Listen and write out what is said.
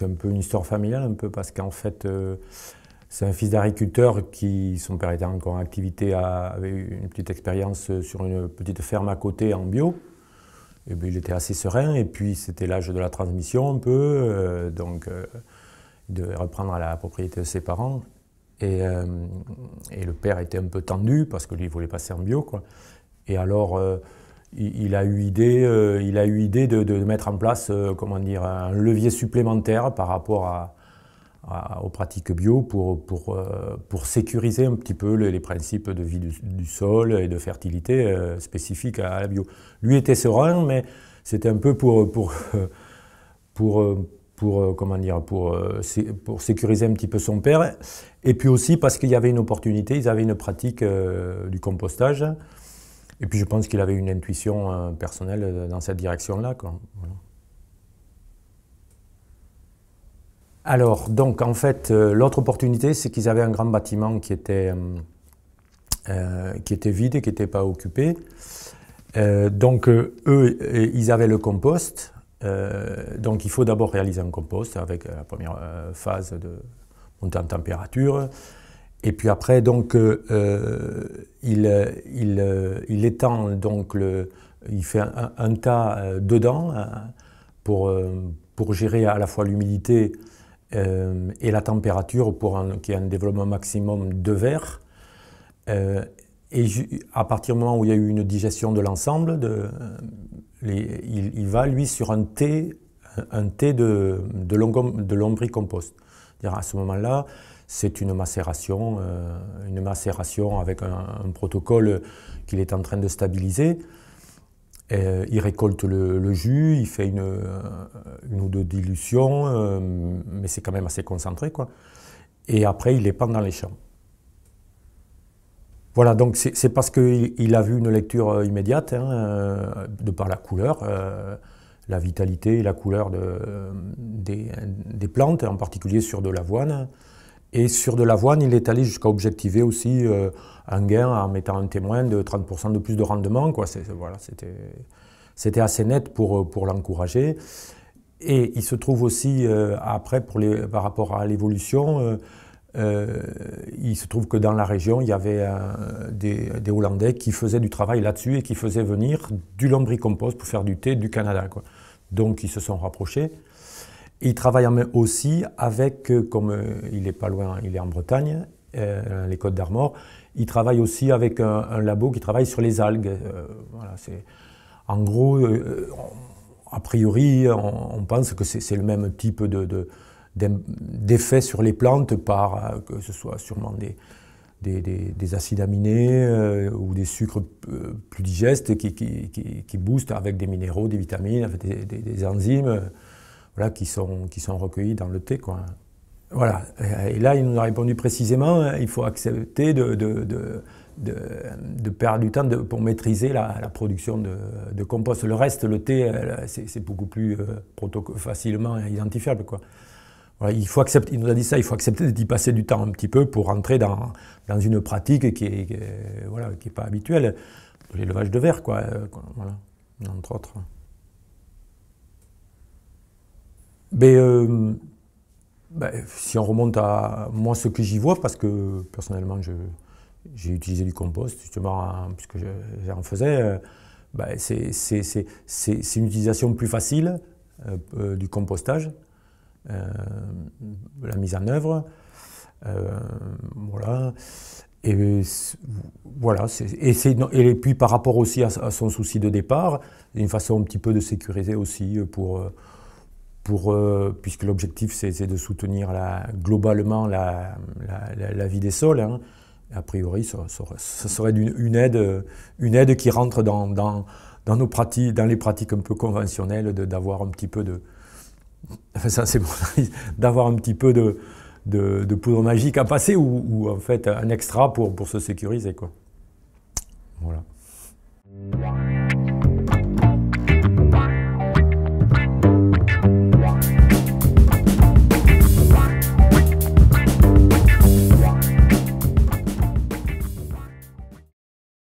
c'est un peu une histoire familiale, un peu, parce qu'en fait, euh, c'est un fils d'agriculteur qui, son père était encore en activité, avait eu une petite expérience euh, sur une petite ferme à côté en bio. Et eh ben, il était assez serein, et puis c'était l'âge de la transmission un peu, euh, donc de il devait reprendre la propriété de ses parents. Et, et, le père était un peu tendu parce que lui, il voulait passer en bio. Quoi. Et alors, euh, il, a eu idée, de, mettre en place euh, comment dire, un levier supplémentaire par rapport aux pratiques bio euh, pour, sécuriser un petit peu les, principes de vie du, sol et de fertilité spécifiques à, la bio. Lui était serein, mais c'était un peu pour, sécuriser un petit peu son père. Et puis aussi parce qu'il y avait une opportunité, ils avaient une pratique du compostage et puis je pense qu'il avait une intuition euh, personnelle euh, dans cette direction-là. Alors, donc en fait, euh, l'autre opportunité, c'est qu'ils avaient un grand bâtiment qui était, qui était vide et qui n'était pas occupé. donc, eux, ils avaient le compost. donc, il faut d'abord réaliser un compost avec la première phase de montée en température. Et puis après, donc, euh, euh, euh, il, étend, donc, il fait un, tas dedans hein, pour, pour gérer à la fois l'humidité et la température pour qu'il y ait un développement maximum de verre. et à partir du moment où il y a eu une digestion de l'ensemble, il, va, lui, sur un thé, un thé de, de, de lombricompost. -à, à ce moment-là, c'est une macération, euh, une macération avec un, protocole qu'il est en train de stabiliser. Euh, il récolte le, jus, il fait une, euh, ou deux dilutions, mais c'est quand même assez concentré. Quoi. Et après, il les pend dans les champs. Voilà, donc c'est parce qu'il a vu une lecture immédiate, hein, de par la couleur, la vitalité et la couleur des, plantes, en particulier sur de l'avoine. Et sur de l'avoine, il est allé jusqu'à objectiver aussi euh, un gain en mettant un témoin de 30% de plus de rendement. Quoi. voilà, c'était, assez net pour, euh, pour l'encourager. Et il se trouve aussi, euh, après, pour les, par rapport à l'évolution, il se trouve que dans la région, il y avait des, Hollandais qui faisaient du travail là-dessus et qui faisaient venir du lombricompost pour faire du thé du Canada. Donc ils se sont rapprochés il travaille aussi avec, euh, comme euh, il n'est pas loin, il est en Bretagne, euh, les Côtes d'Armor, il travaille aussi avec un, labo qui travaille sur les algues. en gros, a priori, on, pense que c'est, le même type d'effet sur les plantes par, que ce soit sûrement des, acides aminés ou des sucres plus digestes qui, boostent avec des minéraux, des vitamines, des, enzymes qui, sont, qui sont recueillis dans le thé. Quoi. Voilà. Et là, il nous a répondu précisément, hein, il faut accepter de, de, de, perdre du temps pour maîtriser la, production de, compost. Le reste, le thé, euh, c'est beaucoup plus euh, facilement identifiable. Quoi. il, faut accepter, il nous a dit ça, il faut accepter d'y passer du temps un petit peu pour rentrer dans, dans une pratique qui n'est voilà, qui est pas habituelle. L'élevage de verre, quoi, euh, voilà, entre autres. Mais euh, bah, si on remonte à moi, ce que j'y vois, parce que personnellement, j'ai utilisé du compost, justement, puisque j'en faisais, ben, c'est une utilisation plus facile euh, du compostage, la mise en œuvre. voilà. Et voilà, et, et, puis par rapport aussi à, à, son souci de départ, une façon un petit peu de sécuriser aussi pour, euh, puisque l'objectif c'est de soutenir la, globalement la, vie des sols. Hein. A priori, ce, serait une, aide, une aide qui rentre dans, dans, nos pratiques, dans les pratiques un peu conventionnelles d'avoir un petit peu de. ça c'est d'avoir un petit peu de, de, poudre magique à passer ou, ou, en fait un extra pour, pour se sécuriser. Quoi. Voilà.